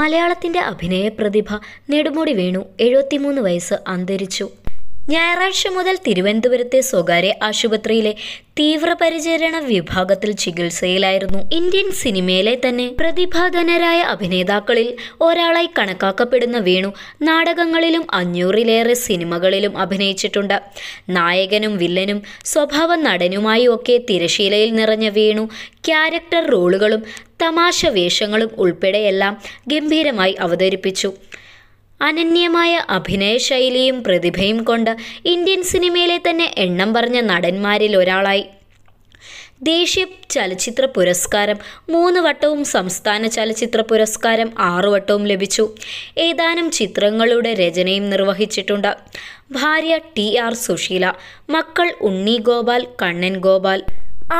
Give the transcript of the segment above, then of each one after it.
മലയാളത്തിന്റെ അഭിനയ പ്രതിഭ നെടുമുടി വേണു എഴുപത്തിമൂന്ന് വയസ്സ് അന്തരിച്ചു ഞായറാഴ്ച മുതൽ തിരുവനന്തപുരത്തെ സ്വകാര്യ ആശുപത്രിയിലെ തീവ്രപരിചരണ വിഭാഗത്തിൽ ചികിത്സയിലായിരുന്നു ഇന്ത്യൻ സിനിമയിലെ തന്നെ പ്രതിഭാധനരായ അഭിനേതാക്കളിൽ ഒരാളായി കണക്കാക്കപ്പെടുന്ന വേണു നാടകങ്ങളിലും അഞ്ഞൂറിലേറെ സിനിമകളിലും അഭിനയിച്ചിട്ടുണ്ട് നായകനും വില്ലനും സ്വഭാവ നടനുമായി ഒക്കെ തിരശീലയിൽ നിറഞ്ഞ വേണു ക്യാരക്ടർ റോളുകളും തമാശ വേഷങ്ങളും ഉൾപ്പെടെയെല്ലാം ഗംഭീരമായി അവതരിപ്പിച്ചു അനന്യമായ അഭിനയശൈലിയും പ്രതിഭയും കൊണ്ട് ഇന്ത്യൻ സിനിമയിലെ തന്നെ എണ്ണം പറഞ്ഞ നടന്മാരിൽ ഒരാളായി ദേശീയ ചലച്ചിത്ര പുരസ്കാരം മൂന്ന് വട്ടവും സംസ്ഥാന ചലച്ചിത്ര പുരസ്കാരം ആറു വട്ടവും ലഭിച്ചു ഏതാനും ചിത്രങ്ങളുടെ രചനയും നിർവഹിച്ചിട്ടുണ്ട് ഭാര്യ ടി ആർ സുശീല മക്കൾ ഉണ്ണി ഗോപാൽ കണ്ണൻ ഗോപാൽ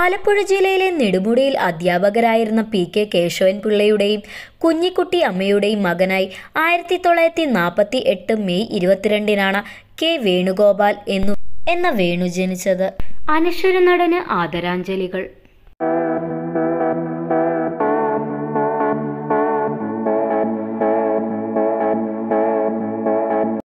ആലപ്പുഴ ജില്ലയിലെ നെടുമുടിയിൽ അധ്യാപകരായിരുന്ന പി കെ കേശവൻ പിള്ളയുടെയും കുഞ്ഞിക്കുട്ടി അമ്മയുടെയും മകനായി ആയിരത്തി തൊള്ളായിരത്തി നാൽപ്പത്തി എട്ട് മെയ് ഇരുപത്തിരണ്ടിനാണ് കെ വേണുഗോപാൽ എന്നു എന്ന വേണു ജനിച്ചത് അനശ്വര നടന് ആദരാഞ്ജലികൾ